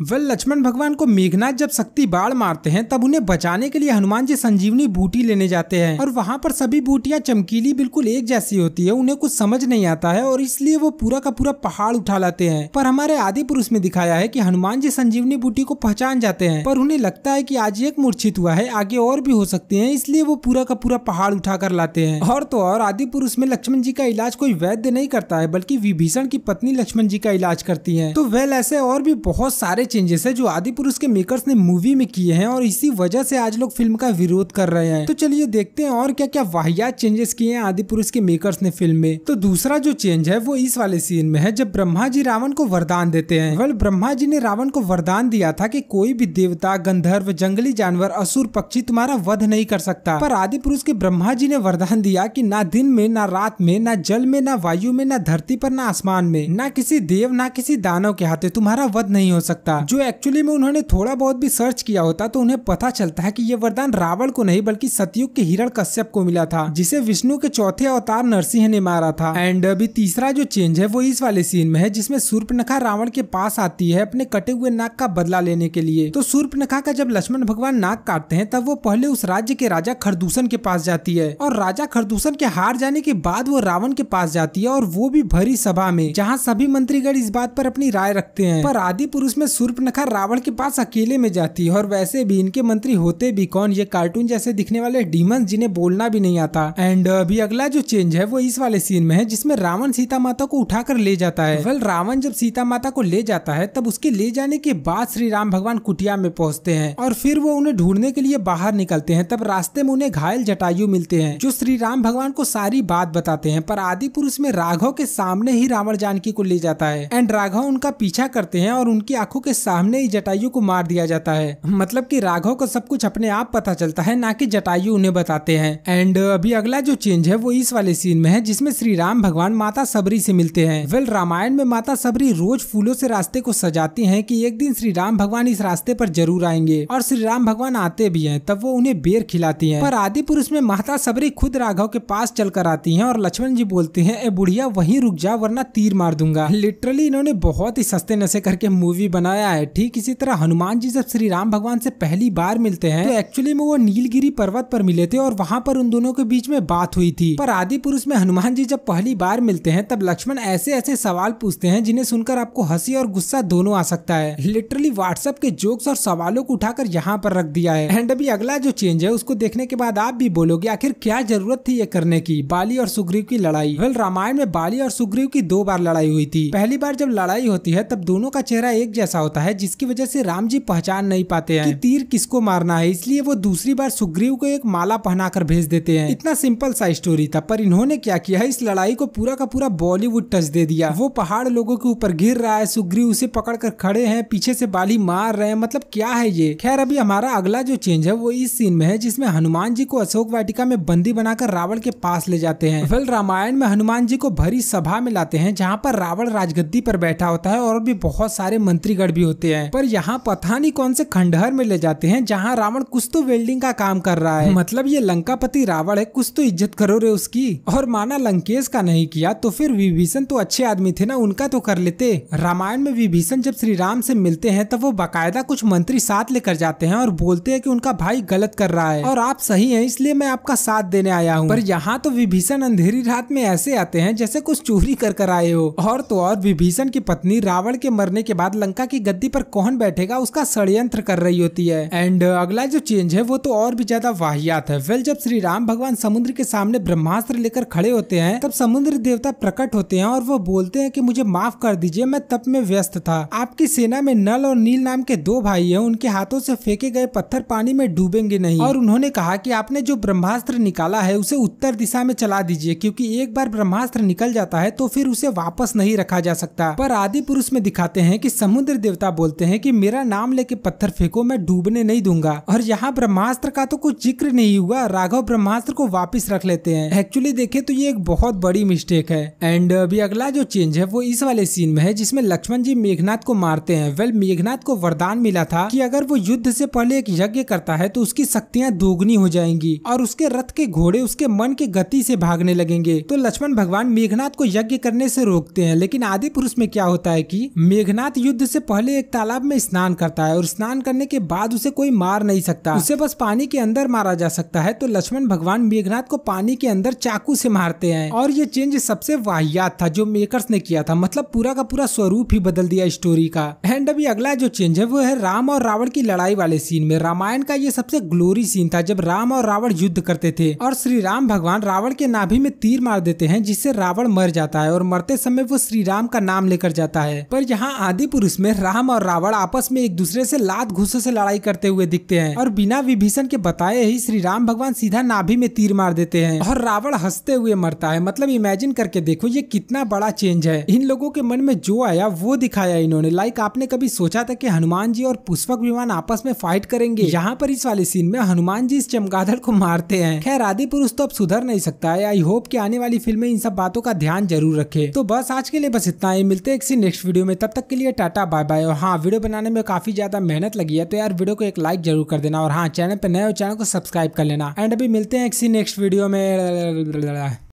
वह लक्ष्मण भगवान को मेघनाथ जब शक्ति बाढ़ मारते हैं तब उन्हें बचाने के लिए हनुमान जी संजीवनी बूटी लेने जाते हैं और वहाँ पर सभी बूटियाँ चमकीली बिल्कुल एक जैसी होती है उन्हें कुछ समझ नहीं आता है और इसलिए वो पूरा का पूरा पहाड़ उठा लाते हैं पर हमारे आदि पुरुष में दिखाया है की हनुमान जी संजीवनी बूटी को पहचान जाते हैं पर उन्हें लगता है की आज एक मूर्छित हुआ है आगे और भी हो सकते हैं इसलिए वो पूरा का पूरा पहाड़ उठा कर लाते हैं और तो और आदि पुरुष में लक्ष्मण जी का इलाज कोई वैद्य नहीं करता है बल्कि विभीषण की पत्नी लक्ष्मण जी का इलाज करती है तो वह ऐसे और भी बहुत सारे चेंजेस है जो आदि पुरुष के मेकर्स ने मूवी में किए हैं और इसी वजह से आज लोग फिल्म का विरोध कर रहे हैं तो चलिए देखते हैं और क्या क्या वाहियात चेंजेस किए हैं आदि पुरुष के मेकर्स ने फिल्म में तो दूसरा जो चेंज है वो इस वाले सीन में है जब ब्रह्मा जी रावण को वरदान देते हैं वेल ब्रह्मा जी ने रावण को वरदान दिया था की कोई भी देवता गंधर्व जंगली जानवर असुर पक्षी तुम्हारा वध नहीं कर सकता पर आदि पुरुष के ब्रह्मा जी ने वरदान दिया की ना दिन में ना रात में ना जल में ना वायु में ना धरती पर ना आसमान में ना किसी देव ना किसी दानव के हाथे तुम्हारा वध नहीं हो सकता था हाँ। जो एक्चुअली में उन्होंने थोड़ा बहुत भी सर्च किया होता तो उन्हें पता चलता है कि ये वरदान रावण को नहीं बल्कि सतयुग के हिरण कश्यप को मिला था जिसे विष्णु के चौथे अवतार नरसिंह ने मारा था एंड अभी तीसरा जो चेंज है वो इस वाले सीन में है जिसमे सूर्पनखा रावण के पास आती है अपने कटे हुए नाक का बदला लेने के लिए तो सूर्पनखा का जब लक्ष्मण भगवान नाक काटते हैं तब वो पहले उस राज्य के राजा खरदूषण के पास जाती है और राजा खरदूषण के हार जाने के बाद वो रावण के पास जाती है और वो भी भरी सभा में जहाँ सभी मंत्रीगण इस बात पर अपनी राय रखते हैं पर आदि पुरुष में सूर्य सूर्पनखा रावण के पास अकेले में जाती है और वैसे भी इनके मंत्री होते भी कौन ये कार्टून जैसे दिखने वाले डीमन जिन्हें बोलना भी नहीं आता एंड अभी अगला जो चेंज है वो इस वाले सीन में है जिसमें रावण सीता माता को उठाकर ले जाता है वेल रावण जब सीता माता को ले जाता है तब उसके ले जाने के बाद श्री राम भगवान कुटिया में पहुंचते हैं और फिर वो उन्हें ढूंढने के लिए बाहर निकलते हैं तब रास्ते में उन्हें घायल जटायु मिलते हैं जो श्री राम भगवान को सारी बात बताते हैं पर आदि पुरुष में राघव के सामने ही रावण जानकी को ले जाता है एंड राघव उनका पीछा करते हैं और उनकी आंखों के सामने ही जटायु को मार दिया जाता है मतलब कि राघव को सब कुछ अपने आप पता चलता है ना कि जटायु उन्हें बताते हैं एंड अभी अगला जो चेंज है वो इस वाले सीन में है जिसमें श्री राम भगवान माता सबरी से मिलते हैं वेल रामायण में माता सबरी रोज फूलों से रास्ते को सजाती है की एक दिन श्री राम भगवान इस रास्ते पर जरूर आएंगे और श्री राम भगवान आते भी है तब वो उन्हें बेर खिलाती है पर पुरुष में माता सबरी खुद राघव के पास चलकर आती है और लक्ष्मण जी बोलते हैं ए बुढ़िया वही रुक जा वरना तीर मार दूंगा लिटरली इन्होंने बहुत ही सस्ते नशे करके मूवी बनाया बताया है ठीक इसी तरह हनुमान जी जब श्री राम भगवान से पहली बार मिलते हैं तो एक्चुअली में वो नीलगिरी पर्वत पर मिले थे और वहाँ पर उन दोनों के बीच में बात हुई थी पर आदि पुरुष में हनुमान जी जब पहली बार मिलते हैं तब लक्ष्मण ऐसे ऐसे सवाल पूछते हैं जिन्हें सुनकर आपको हंसी और गुस्सा दोनों आ सकता है लिटरली व्हाट्सएप के जोक्स और सवालों को उठाकर यहाँ पर रख दिया है एंड अभी अगला जो चेंज है उसको देखने के बाद आप भी बोलोगे आखिर क्या जरूरत थी ये करने की बाली और सुग्रीव की लड़ाई वेल रामायण में बाली और सुग्रीव की दो बार लड़ाई हुई थी पहली बार जब लड़ाई होती है तब दोनों का चेहरा एक जैसा होता है जिसकी वजह से राम जी पहचान नहीं पाते हैं कि तीर किसको मारना है इसलिए वो दूसरी बार सुग्रीव को एक माला पहनाकर भेज देते हैं इतना सिंपल सा स्टोरी था पर इन्होंने क्या किया इस लड़ाई को पूरा का पूरा बॉलीवुड टच दे दिया वो पहाड़ लोगों के ऊपर गिर रहा है सुग्रीव उसे पकड़ कर खड़े है पीछे से बाली मार रहे हैं मतलब क्या है ये खैर अभी हमारा अगला जो चेंज है वो इस सीन में है जिसमें हनुमान जी को अशोक वाटिका में बंदी बनाकर रावण के पास ले जाते हैं वेल रामायण में हनुमान जी को भरी सभा में लाते हैं जहाँ पर रावण राजगद्दी पर बैठा होता है और भी बहुत सारे मंत्रीगढ़ भी होते हैं पर यहाँ पता नहीं कौन से खंडहर में ले जाते हैं जहाँ रावण कुछ तो वेल्डिंग का काम कर रहा है मतलब ये लंकापति रावण है कुछ तो इज्जत करो रे उसकी और माना लंकेश का नहीं किया तो फिर विभीषण तो अच्छे आदमी थे ना उनका तो कर लेते रामायण में विभीषण जब श्री राम से मिलते हैं तब वो बाकायदा कुछ मंत्री साथ लेकर जाते हैं और बोलते हैं कि उनका भाई गलत कर रहा है और आप सही हैं इसलिए मैं आपका साथ देने आया हूँ पर यहाँ तो विभीषण अंधेरी रात में ऐसे आते हैं जैसे कुछ चोरी कर कर आए हो और तो और विभीषण की पत्नी रावण के मरने के बाद लंका की गद्दी पर कौन बैठेगा उसका षडयंत्र कर रही होती है एंड uh, अगला जो चेंज है वो तो और भी ज्यादा वाहियात है वेल जब श्री राम भगवान समुद्र के सामने ब्रह्मास्त्र लेकर खड़े होते हैं तब समुद्र देवता प्रकट होते हैं और वो बोलते हैं कि मुझे माफ कर दीजिए मैं तप में व्यस्त था आपकी सेना में नल और नील नाम के दो भाई है उनके हाथों से फेंके गए पत्थर पानी में डूबेंगे नहीं और उन्होंने कहा कि आपने जो ब्रह्मास्त्र निकाला है उसे उत्तर दिशा में चला दीजिए क्योंकि एक बार ब्रह्मास्त्र निकल जाता है तो फिर उसे वापस नहीं रखा जा सकता पर आदि पुरुष में दिखाते हैं कि समुद्र देवता देवता बोलते हैं कि मेरा नाम लेके पत्थर फेंको मैं डूबने नहीं दूंगा और यहाँ ब्रह्मास्त्र का तो कुछ जिक्र नहीं हुआ राघव ब्रह्मास्त्र को वापस रख लेते हैं एक्चुअली देखे तो ये एक बहुत बड़ी मिस्टेक है एंड अभी अगला जो चेंज है वो इस वाले सीन में है जिसमे लक्ष्मण जी मेघनाथ को मारते हैं वेल मेघनाथ को वरदान मिला था की अगर वो युद्ध से पहले एक यज्ञ करता है तो उसकी शक्तियाँ दोगुनी हो जाएंगी और उसके रथ के घोड़े उसके मन के गति से भागने लगेंगे तो लक्ष्मण भगवान मेघनाथ को यज्ञ करने से रोकते हैं लेकिन आदि पुरुष में क्या होता है की मेघनाथ युद्ध से पहले पहले एक तालाब में स्नान करता है और स्नान करने के बाद उसे कोई मार नहीं सकता उसे बस पानी के अंदर मारा जा सकता है तो लक्ष्मण भगवान मेघनाथ को पानी के अंदर चाकू से मारते हैं और ये चेंज सबसे वाहियात था जो मेकर्स ने किया था मतलब पूरा का पूरा स्वरूप ही बदल दिया स्टोरी का एंड अभी अगला जो चेंज है वो है राम और रावण की लड़ाई वाले सीन में रामायण का ये सबसे ग्लोरी सीन था जब राम और रावण युद्ध करते थे और श्री राम भगवान रावण के नाभि में तीर मार देते हैं जिससे रावण मर जाता है और मरते समय वो श्री राम का नाम लेकर जाता है पर यहाँ आदि पुरुष में राम राम और रावण आपस में एक दूसरे से लात घुसों से लड़ाई करते हुए दिखते हैं और बिना विभीषण के बताए ही श्री राम भगवान सीधा नाभि में तीर मार देते हैं और रावण हंसते हुए मरता है मतलब इमेजिन करके देखो ये कितना बड़ा चेंज है इन लोगों के मन में जो आया वो दिखाया इन्होंने लाइक आपने कभी सोचा था की हनुमान जी और पुष्पक विमान आपस में फाइट करेंगे यहाँ पर इस वाले सीन में हनुमान जी इस चमगाधड़ को मारते हैं खैर आदि पुरुष तो अब सुधर नहीं सकता है आई होप की आने वाली फिल्म इन सब बातों का ध्यान जरूर रखे तो बस आज के लिए बस इतना ही मिलते हैं नेक्स्ट वीडियो में तब तक के लिए टाटा बाय बाय हो हाँ वीडियो बनाने में काफ़ी ज़्यादा मेहनत लगी है तो यार वीडियो को एक लाइक जरूर कर देना और हाँ चैनल पर नए हो चैनल को सब्सक्राइब कर लेना एंड अभी मिलते हैं किसी नेक्स्ट वीडियो में